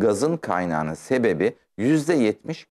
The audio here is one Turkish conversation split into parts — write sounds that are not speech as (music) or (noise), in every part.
gazın kaynağının sebebi %70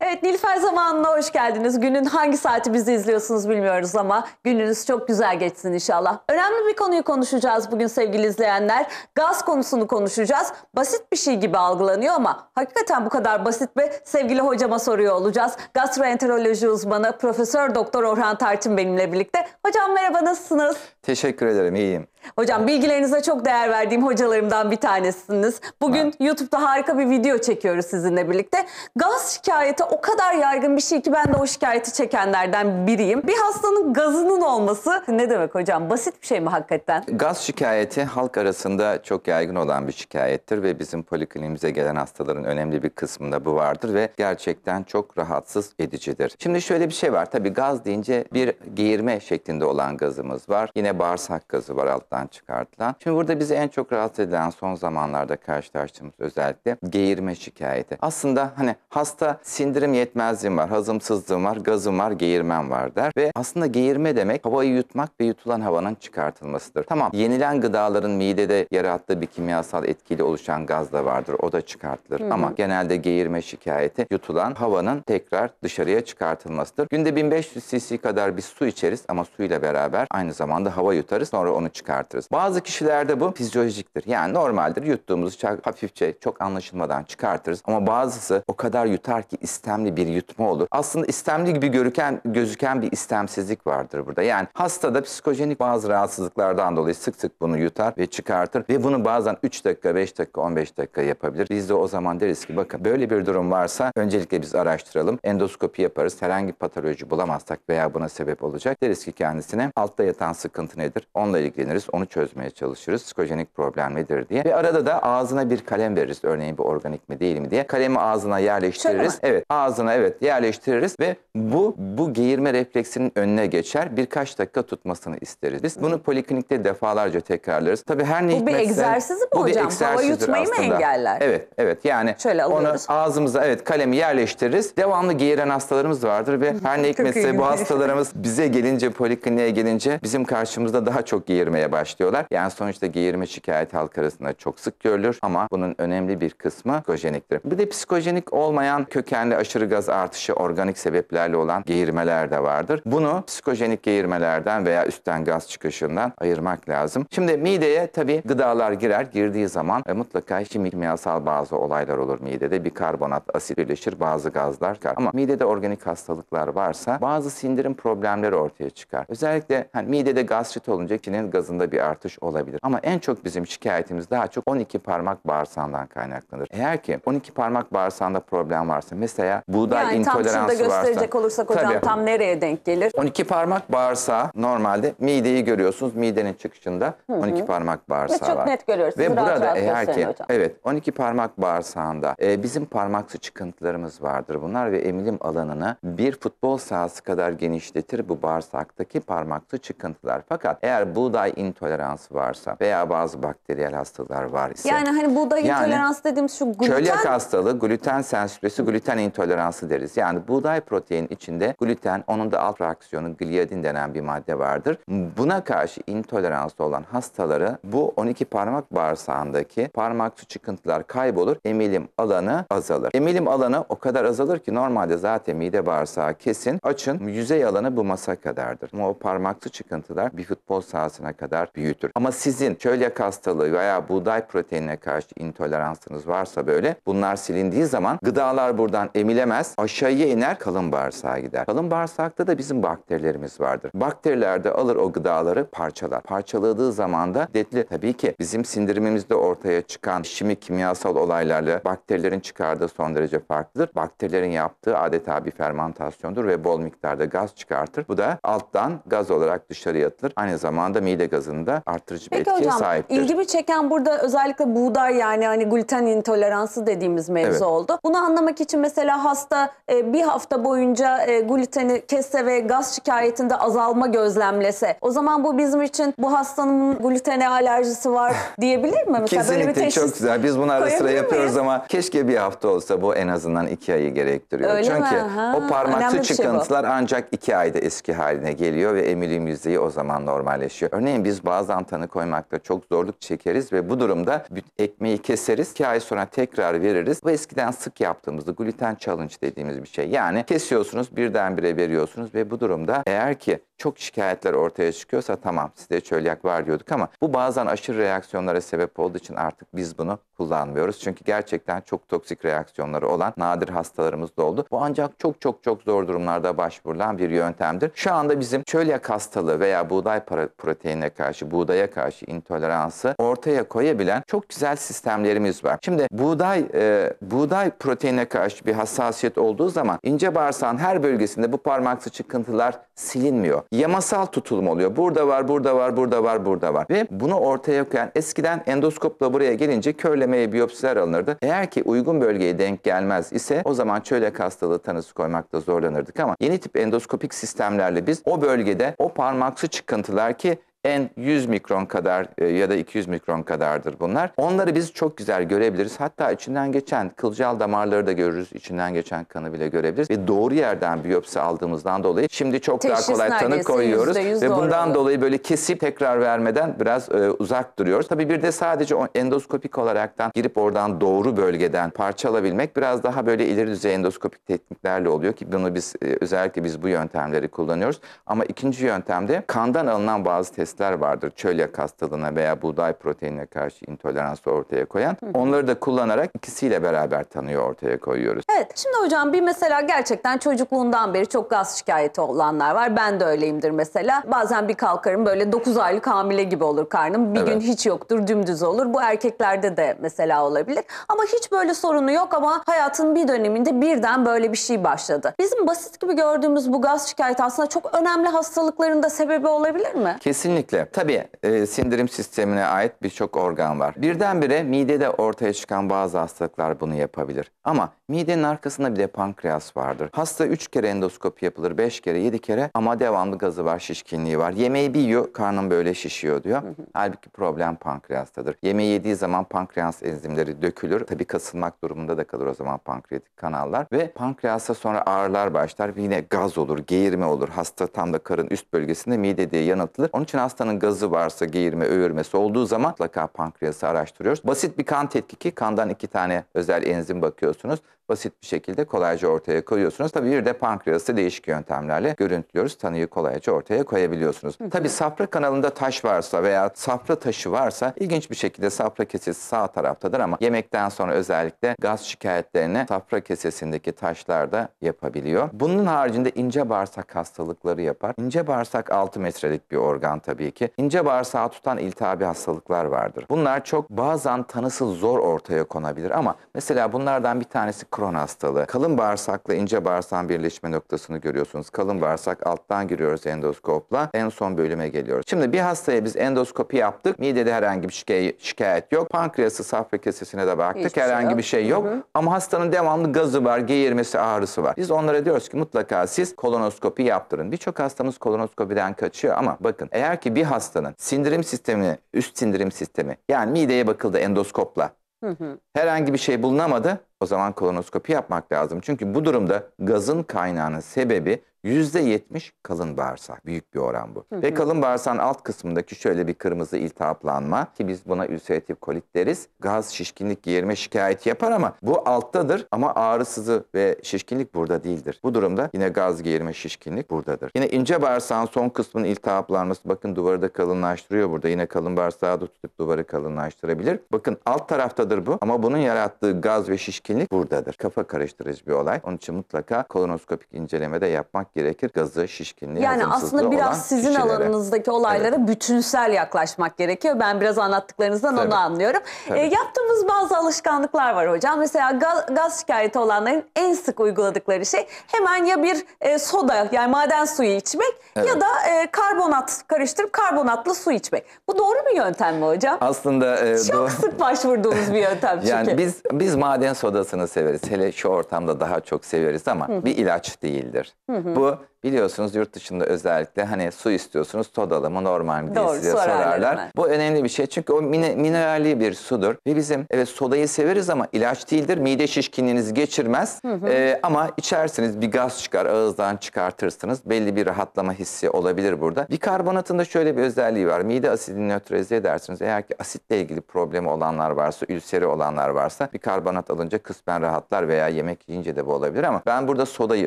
Evet Nilfer zamanına hoş geldiniz. Günün hangi saati bizi izliyorsunuz bilmiyoruz ama gününüz çok güzel geçsin inşallah. Önemli bir konuyu konuşacağız bugün sevgili izleyenler. Gaz konusunu konuşacağız. Basit bir şey gibi algılanıyor ama hakikaten bu kadar basit mi? Sevgili hocama soruyor olacağız. Gastroenteroloji uzmanı Profesör Doktor Orhan Tarçın benimle birlikte. Hocam merhaba nasılsınız? Teşekkür ederim iyiyim. Hocam bilgilerinize çok değer verdiğim hocalarımdan bir tanesiniz. Bugün evet. YouTube'da harika bir video çekiyoruz sizinle birlikte. Gaz şikayeti şikayeti o kadar yaygın bir şey ki ben de o şikayeti çekenlerden biriyim. Bir hastanın gazının olması ne demek hocam? Basit bir şey mi hakikaten? Gaz şikayeti halk arasında çok yaygın olan bir şikayettir ve bizim polikliniğimize gelen hastaların önemli bir kısmında bu vardır ve gerçekten çok rahatsız edicidir. Şimdi şöyle bir şey var. Tabii gaz deyince bir geğirme şeklinde olan gazımız var. Yine bağırsak gazı var alttan çıkartılan. Şimdi burada bizi en çok rahatsız eden son zamanlarda karşılaştığımız özellikle geğirme şikayeti. Aslında hani hasta sindir sindirim yetmezliğim var, hazımsızlığım var, gazım var, geğirmem var der. Ve aslında geğirme demek havayı yutmak ve yutulan havanın çıkartılmasıdır. Tamam yenilen gıdaların midede yarattığı bir kimyasal etkili oluşan gaz da vardır. O da çıkartılır. Hı hı. Ama genelde geğirme şikayeti yutulan havanın tekrar dışarıya çıkartılmasıdır. Günde 1500 cc kadar bir su içeriz ama suyla beraber aynı zamanda hava yutarız sonra onu çıkartırız. Bazı kişilerde bu fizyolojiktir. Yani normaldir yuttuğumuzu hafifçe çok anlaşılmadan çıkartırız ama bazısı o kadar yutar ki ister istemli bir yutma olur. Aslında istemli gibi görüken, gözüken bir istemsizlik vardır burada. Yani hastada psikojenik bazı rahatsızlıklardan dolayı sık sık bunu yutar ve çıkartır ve bunu bazen 3 dakika, 5 dakika, 15 dakika yapabilir. Biz de o zaman deriz ki bakın böyle bir durum varsa öncelikle biz araştıralım. Endoskopi yaparız. Herhangi bir patoloji bulamazsak veya buna sebep olacak deriz ki kendisine altta yatan sıkıntı nedir? Onunla ilgileniriz. Onu çözmeye çalışırız. Psikojenik problem nedir diye. Ve arada da ağzına bir kalem veririz. Örneğin bir organik mi değil mi diye. Kalemi ağzına yerleştiririz. Evet ağzına evet yerleştiririz ve bu bu geğirme refleksinin önüne geçer. Birkaç dakika tutmasını isteriz. Biz bunu poliklinikte defalarca tekrarlarız. Tabii her ne Bu bir hikmetse- egzersiz mi Bu bir hocam? Hava egzersizdir yutmayı mı engeller? Evet, evet. Yani Şöyle onu alıyoruz. ağzımıza evet kalemi yerleştiririz. Devamlı giyiren hastalarımız vardır ve her ne hikmetse bu hastalarımız bize gelince polikliniğe gelince bizim karşımızda daha çok giyirmeye başlıyorlar. Yani sonuçta giyirme şikayeti halk arasında çok sık görülür ama bunun önemli bir kısmı psikojeniktir. Bir de psikojenik olmayan kökenli aşırı gaz artışı organik sebeplerle olan geğirmeler de vardır. Bunu psikojenik geğirmelerden veya üstten gaz çıkışından ayırmak lazım. Şimdi mideye tabii gıdalar girer. Girdiği zaman e, mutlaka kimyasal bazı olaylar olur midede. Bir karbonat, asit birleşir, bazı gazlar çıkar. Ama midede organik hastalıklar varsa bazı sindirim problemleri ortaya çıkar. Özellikle hani midede gastrit olunca kinin gazında bir artış olabilir. Ama en çok bizim şikayetimiz daha çok 12 parmak bağırsağından kaynaklanır. Eğer ki 12 parmak bağırsağında problem varsa mesela veya buğday yani, intoleransı varsa. Yani tam şurada gösterecek olursak hocam tabii, tam nereye denk gelir? 12 parmak bağırsağı normalde mideyi görüyorsunuz midenin çıkışında Hı -hı. 12 parmak bağırsağı Ve çok var. net görüyoruz. Ve burada rahat eğer ki hocam. evet 12 parmak bağırsağında e, bizim parmaksı çıkıntılarımız vardır bunlar ve emilim alanını bir futbol sahası kadar genişletir bu bağırsaktaki parmaksı çıkıntılar. Fakat eğer buğday intoleransı varsa veya bazı bakteriyel hastalıklar var ise. Yani hani buğday yani, intoleransı dediğimiz şu gluten. Çölyak hastalığı, gluten sensüresi, gluten intoleransı toleransı deriz. Yani buğday proteinin içinde gluten, onun da alt fraksiyonu gliadin denen bir madde vardır. Buna karşı intoleranslı olan hastaları bu 12 parmak bağırsağındaki parmak su çıkıntılar kaybolur, emilim alanı azalır. Emilim alanı o kadar azalır ki normalde zaten mide bağırsağı kesin, açın, yüzey alanı bu masa kadardır. Ama o su çıkıntılar bir futbol sahasına kadar büyütür. Ama sizin çölyak hastalığı veya buğday proteinine karşı intoleransınız varsa böyle bunlar silindiği zaman gıdalar buradan emilim emilemez. Aşağıya iner kalın bağırsağa gider. Kalın bağırsakta da bizim bakterilerimiz vardır. Bakteriler de alır o gıdaları parçalar. Parçaladığı zaman da detli tabii ki bizim sindirimimizde ortaya çıkan şimi kimyasal olaylarla bakterilerin çıkardığı son derece farklıdır. Bakterilerin yaptığı adeta bir fermentasyondur ve bol miktarda gaz çıkartır. Bu da alttan gaz olarak dışarıya atılır. Aynı zamanda mide gazını da artırıcı bir etkiye hocam, sahiptir. ilgimi çeken burada özellikle buğday yani hani gluten intoleransı dediğimiz mevzu evet. oldu. Bunu anlamak için mesela hasta e, bir hafta boyunca e, gluteni kesse ve gaz şikayetinde azalma gözlemlese o zaman bu bizim için bu hastanın glutene alerjisi var (laughs) diyebilir mi? Mesela Kesinlikle böyle bir teşhis... çok güzel. Biz bunu ara sıra yapıyoruz miyim? ama keşke bir hafta olsa bu en azından iki ayı gerektiriyor. Öyle Çünkü mi? o parmaksı şey çıkıntılar şey ancak iki ayda eski haline geliyor ve emilim yüzdeyi o zaman normalleşiyor. Örneğin biz bazen tanı koymakta çok zorluk çekeriz ve bu durumda ekmeği keseriz. iki ay sonra tekrar veririz. Bu eskiden sık yaptığımızda gluten challenge dediğimiz bir şey. Yani kesiyorsunuz birdenbire veriyorsunuz ve bu durumda eğer ki çok şikayetler ortaya çıkıyorsa tamam size çölyak var diyorduk ama bu bazen aşırı reaksiyonlara sebep olduğu için artık biz bunu kullanmıyoruz. Çünkü gerçekten çok toksik reaksiyonları olan nadir hastalarımız da oldu. Bu ancak çok çok çok zor durumlarda başvurulan bir yöntemdir. Şu anda bizim çölyak hastalığı veya buğday proteinine karşı, buğdaya karşı intoleransı ortaya koyabilen çok güzel sistemlerimiz var. Şimdi buğday e, buğday proteine karşı bir hassasiyet olduğu zaman ince bağırsağın her bölgesinde bu parmaksı çıkıntılar silinmiyor. Yamasal tutulma oluyor. Burada var, burada var, burada var, burada var. Ve bunu ortaya koyan eskiden endoskopla buraya gelince körlemeye biyopsiler alınırdı. Eğer ki uygun bölgeye denk gelmez ise o zaman çölek hastalığı tanısı koymakta zorlanırdık ama yeni tip endoskopik sistemlerle biz o bölgede o parmaksı çıkıntılar ki en 100 mikron kadar e, ya da 200 mikron kadardır bunlar. Onları biz çok güzel görebiliriz. Hatta içinden geçen kılcal damarları da görürüz. İçinden geçen kanı bile görebiliriz. Ve doğru yerden biyopsi aldığımızdan dolayı şimdi çok Teşhis daha kolay tanı koyuyoruz. %100 ve bundan doğru. dolayı böyle kesip tekrar vermeden biraz e, uzak duruyoruz. Tabii bir de sadece endoskopik olaraktan girip oradan doğru bölgeden parçalabilmek biraz daha böyle ileri düzey endoskopik tekniklerle oluyor ki bunu biz e, özellikle biz bu yöntemleri kullanıyoruz. Ama ikinci yöntemde kandan alınan bazı test hastalar vardır. Çölyak hastalığına veya buğday proteinine karşı intoleransı ortaya koyan. Onları da kullanarak ikisiyle beraber tanıyor ortaya koyuyoruz. Evet şimdi hocam bir mesela gerçekten çocukluğundan beri çok gaz şikayeti olanlar var. Ben de öyleyimdir mesela. Bazen bir kalkarım böyle 9 aylık hamile gibi olur karnım. Bir evet. gün hiç yoktur dümdüz olur. Bu erkeklerde de mesela olabilir. Ama hiç böyle sorunu yok ama hayatın bir döneminde birden böyle bir şey başladı. Bizim basit gibi gördüğümüz bu gaz şikayeti aslında çok önemli hastalıkların da sebebi olabilir mi? Kesinlikle Kesinlikle. Tabii e, sindirim sistemine ait birçok organ var. Birdenbire midede ortaya çıkan bazı hastalıklar bunu yapabilir. Ama midenin arkasında bir de pankreas vardır. Hasta 3 kere endoskopi yapılır, 5 kere, 7 kere ama devamlı gazı var, şişkinliği var. Yemeği bir yiyor, karnım böyle şişiyor diyor. Hı Halbuki problem pankreastadır. Yemeği yediği zaman pankreas enzimleri dökülür. Tabii kasılmak durumunda da kalır o zaman pankreatik kanallar. Ve pankreasa sonra ağrılar başlar. Yine gaz olur, geğirme olur. Hasta tam da karın üst bölgesinde mide diye yanıltılır. Onun için hastanın gazı varsa geğirme, öğürmesi olduğu zaman mutlaka pankreası araştırıyoruz. Basit bir kan tetkiki, kandan iki tane özel enzim bakıyorsunuz. Basit bir şekilde kolayca ortaya koyuyorsunuz. Tabii bir de pankreası değişik yöntemlerle görüntülüyoruz. Tanıyı kolayca ortaya koyabiliyorsunuz. Tabii safra kanalında taş varsa veya safra taşı varsa ilginç bir şekilde safra kesesi sağ taraftadır ama yemekten sonra özellikle gaz şikayetlerini safra kesesindeki taşlar da yapabiliyor. Bunun haricinde ince bağırsak hastalıkları yapar. İnce bağırsak 6 metrelik bir organ tabii tabii ki. İnce bağırsağı tutan iltihabi hastalıklar vardır. Bunlar çok bazen tanısı zor ortaya konabilir ama mesela bunlardan bir tanesi kron hastalığı. Kalın bağırsakla ince bağırsağın birleşme noktasını görüyorsunuz. Kalın bağırsak alttan giriyoruz endoskopla. En son bölüme geliyoruz. Şimdi bir hastaya biz endoskopi yaptık. Midede herhangi bir şikay şikayet yok. Pankreası, safra kesesine de baktık. Hiçbir şey herhangi şey bir şey yok. Hı hı. Ama hastanın devamlı gazı var, geğirmesi, ağrısı var. Biz onlara diyoruz ki mutlaka siz kolonoskopi yaptırın. Birçok hastamız kolonoskopiden kaçıyor ama bakın eğer ki bir hastanın sindirim sistemi üst sindirim sistemi yani mideye bakıldı endoskopla. Hı hı. Herhangi bir şey bulunamadı o zaman kolonoskopi yapmak lazım. Çünkü bu durumda gazın kaynağının sebebi %70 kalın bağırsak. Büyük bir oran bu. Hı hı. Ve kalın bağırsağın alt kısmındaki şöyle bir kırmızı iltihaplanma ki biz buna ülseratif kolit deriz. Gaz, şişkinlik, geğirme şikayeti yapar ama bu alttadır ama ağrısızı ve şişkinlik burada değildir. Bu durumda yine gaz, geğirme, şişkinlik buradadır. Yine ince bağırsağın son kısmının iltihaplanması bakın duvarı da kalınlaştırıyor burada. Yine kalın bağırsağı da tutup duvarı kalınlaştırabilir. Bakın alt taraftadır bu ama bunun yarattığı gaz ve şişkinlik etkinlik buradadır. Kafa karıştırıcı bir olay. Onun için mutlaka kolonoskopik incelemede yapmak gerekir. Gazı, şişkinliği, Yani aslında biraz sizin kişilere. alanınızdaki olaylara evet. bütünsel yaklaşmak gerekiyor. Ben biraz anlattıklarınızdan Tabii. onu anlıyorum. E, Tabii. E, yaptığımız bazı alışkanlıklar var hocam. Mesela gaz, gaz şikayeti olanların en sık uyguladıkları şey hemen ya bir e, soda yani maden suyu içmek evet. ya da e, karbonat karıştırıp karbonatlı su içmek. Bu doğru bir yöntem mi hocam? Aslında e, çok sık başvurduğumuz bir yöntem (laughs) çünkü. Yani biz biz maden soda modasını severiz. Hele şu ortamda daha çok severiz ama Hı. bir ilaç değildir. Hı hı. Bu biliyorsunuz yurt dışında özellikle hani su istiyorsunuz sodalı mı normal mi diye Doğru, size sorarlar. sorarlar. Bu önemli bir şey çünkü o mine, minerali bir sudur. Ve bizim evet sodayı severiz ama ilaç değildir. Mide şişkinliğinizi geçirmez hı hı. Ee, ama içersiniz bir gaz çıkar ağızdan çıkartırsınız. Belli bir rahatlama hissi olabilir burada. Bikarbonatın da şöyle bir özelliği var. Mide asidini nötralize edersiniz. Eğer ki asitle ilgili problemi olanlar varsa, ülseri olanlar varsa bir karbonat alınca kısmen rahatlar veya yemek yiyince de bu olabilir ama ben burada sodayı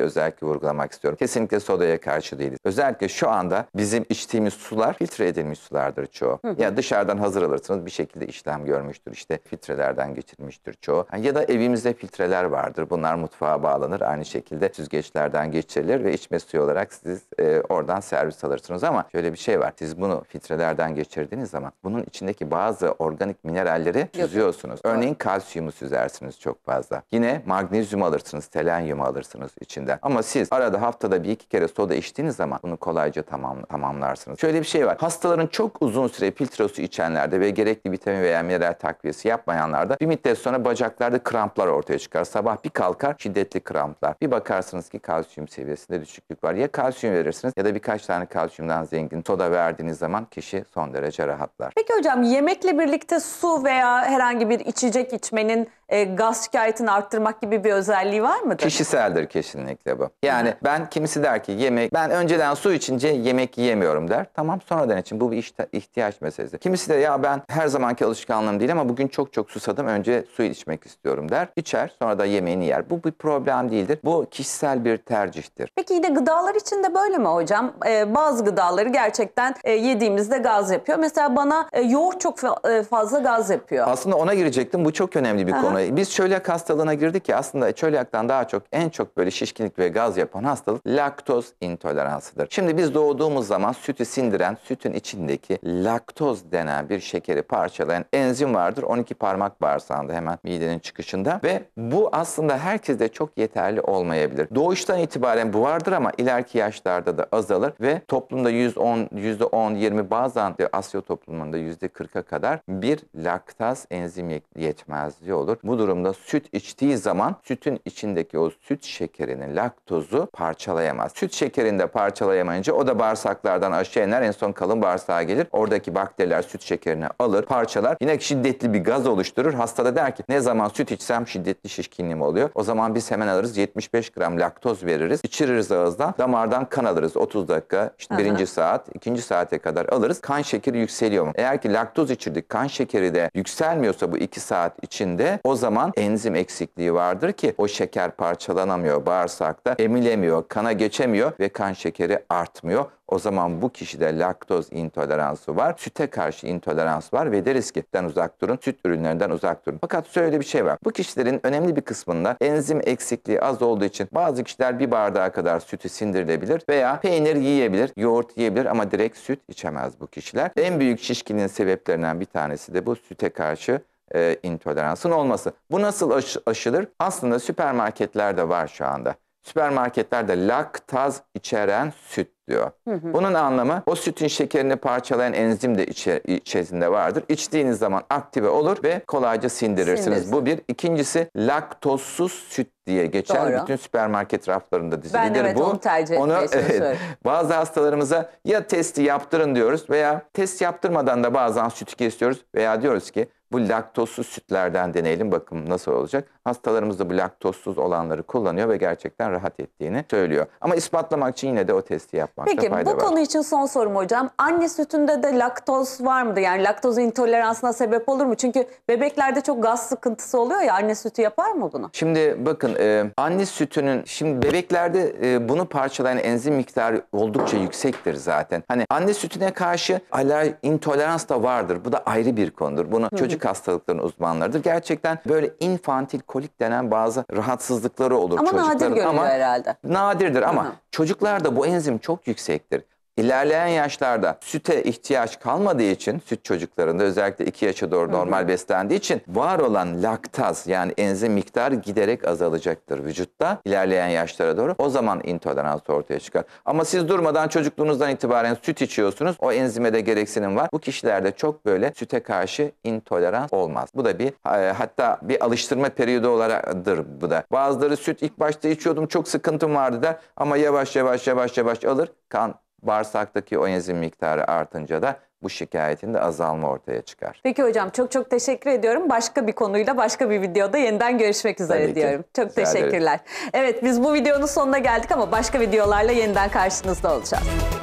özellikle vurgulamak istiyorum. Kesinlikle sodaya karşı değiliz. Özellikle şu anda bizim içtiğimiz sular filtre edilmiş sulardır çoğu. Hı Ya dışarıdan hazır alırsınız bir şekilde işlem görmüştür. işte filtrelerden geçirmiştir çoğu. Ya da evimizde filtreler vardır. Bunlar mutfağa bağlanır. Aynı şekilde süzgeçlerden geçirilir ve içme suyu olarak siz e, oradan servis alırsınız ama şöyle bir şey var. Siz bunu filtrelerden geçirdiğiniz zaman bunun içindeki bazı organik mineralleri süzüyorsunuz. Örneğin kalsiyumu süzersiniz çok fazla. Yine magnezyum alırsınız, telenyum alırsınız içinden. Ama siz arada haftada bir iki kere soda içtiğiniz zaman bunu kolayca tamam, tamamlarsınız. Şöyle bir şey var. Hastaların çok uzun süre filtrosu içenlerde ve gerekli vitamin veya mineral takviyesi yapmayanlarda bir müddet sonra bacaklarda kramplar ortaya çıkar. Sabah bir kalkar şiddetli kramplar. Bir bakarsınız ki kalsiyum seviyesinde düşüklük var. Ya kalsiyum verirsiniz ya da birkaç tane kalsiyumdan zengin soda verdiğiniz zaman kişi son derece rahatlar. Peki hocam yemekle birlikte su veya herhangi bir içecek içmenin e, gaz şikayetini arttırmak gibi bir özelliği var mıdır? Kişiseldir kesinlikle bu. Yani Hı. ben kimisi der ki yemek ben önceden su içince yemek yiyemiyorum der. Tamam sonradan için bu bir ihtiyaç meselesi. Kimisi de ya ben her zamanki alışkanlığım değil ama bugün çok çok susadım önce su içmek istiyorum der. İçer sonra da yemeğini yer. Bu bir problem değildir. Bu kişisel bir tercihtir. Peki yine gıdalar için de böyle mi hocam? Ee, bazı gıdaları gerçekten e, yediğimizde gaz yapıyor. Mesela bana e, yoğurt çok fa e, fazla gaz yapıyor. Aslında ona girecektim. Bu çok önemli bir Aha. konu biz çölyak hastalığına girdik ki aslında çölyaktan daha çok en çok böyle şişkinlik ve gaz yapan hastalık laktoz intoleransıdır. Şimdi biz doğduğumuz zaman sütü sindiren sütün içindeki laktoz denen bir şekeri parçalayan enzim vardır. 12 parmak bağırsağında hemen midenin çıkışında ve bu aslında herkeste çok yeterli olmayabilir. Doğuştan itibaren bu vardır ama ileriki yaşlarda da azalır ve toplumda 110, %10, 20 bazen de Asya toplumunda %40'a kadar bir laktaz enzim yetmezliği olur. Bu durumda süt içtiği zaman sütün içindeki o süt şekerinin laktozu parçalayamaz. Süt şekerinde parçalayamayınca o da bağırsaklardan aşağı iner. En son kalın bağırsağa gelir. Oradaki bakteriler süt şekerini alır, parçalar. Yine şiddetli bir gaz oluşturur. Hastada der ki ne zaman süt içsem şiddetli şişkinliğim oluyor. O zaman biz hemen alırız 75 gram laktoz veririz. İçiririz ağızdan. Damardan kan alırız 30 dakika. işte birinci saat, ikinci saate kadar alırız. Kan şekeri yükseliyor mu? Eğer ki laktoz içirdik kan şekeri de yükselmiyorsa bu iki saat içinde o zaman enzim eksikliği vardır ki o şeker parçalanamıyor bağırsakta, emilemiyor, kana geçemiyor ve kan şekeri artmıyor. O zaman bu kişide laktoz intoleransı var, süte karşı intolerans var ve deriz ki uzak durun, süt ürünlerinden uzak durun. Fakat şöyle bir şey var. Bu kişilerin önemli bir kısmında enzim eksikliği az olduğu için bazı kişiler bir bardağa kadar sütü sindirilebilir veya peynir yiyebilir, yoğurt yiyebilir ama direkt süt içemez bu kişiler. En büyük şişkinin sebeplerinden bir tanesi de bu süte karşı e, intoleransın olması. Bu nasıl aş aşılır? Aslında süpermarketlerde var şu anda. Süpermarketlerde laktaz içeren süt diyor. Hı hı. Bunun anlamı o sütün şekerini parçalayan enzim de içe, içerisinde vardır. İçtiğiniz zaman aktive olur ve kolayca sindirirsiniz. Sindirsin. Bu bir. İkincisi laktozsuz süt diye geçen Doğru. bütün süpermarket raflarında dizilidir ben evet, bu. Onu tercih onu evet, bazı hastalarımıza ya testi yaptırın diyoruz veya test yaptırmadan da bazen sütü kesiyoruz veya diyoruz ki bu laktozsuz sütlerden deneyelim bakın nasıl olacak. Hastalarımız da bu laktozsuz olanları kullanıyor ve gerçekten rahat ettiğini söylüyor. Ama ispatlamak için yine de o testi yapmak Peki, fayda var. bu konu için son sorum hocam. Anne sütünde de laktoz var mıdır? Yani laktoz intoleransına sebep olur mu? Çünkü bebeklerde çok gaz sıkıntısı oluyor ya anne sütü yapar mı bunu? Şimdi bakın e, anne sütünün şimdi bebeklerde e, bunu parçalayan enzim miktarı oldukça yüksektir zaten. Hani anne sütüne karşı aler intolerans da vardır. Bu da ayrı bir konudur. Bunu çocuk hastalıklarının uzmanlarıdır. Gerçekten böyle infantil kolik denen bazı rahatsızlıkları olur ama Nadir ama nadir görülüyor herhalde. Nadirdir ama Hı -hı. Çocuklarda bu enzim çok yüksektir. İlerleyen yaşlarda süte ihtiyaç kalmadığı için süt çocuklarında özellikle 2 yaşa doğru normal Hı-hı. beslendiği için var olan laktaz yani enzim miktarı giderek azalacaktır vücutta ilerleyen yaşlara doğru. O zaman intolerans ortaya çıkar. Ama siz durmadan çocukluğunuzdan itibaren süt içiyorsunuz. O enzime de gereksinim var. Bu kişilerde çok böyle süte karşı intolerans olmaz. Bu da bir e, hatta bir alıştırma periyodu olaraktır bu da. Bazıları süt ilk başta içiyordum çok sıkıntım vardı da ama yavaş yavaş yavaş yavaş alır kan Bağırsaktaki o enzim miktarı artınca da bu şikayetin de azalma ortaya çıkar. Peki hocam çok çok teşekkür ediyorum. Başka bir konuyla başka bir videoda yeniden görüşmek üzere Tabii diyorum. Ki. Çok Rica teşekkürler. Ederim. Evet biz bu videonun sonuna geldik ama başka videolarla yeniden karşınızda olacağız.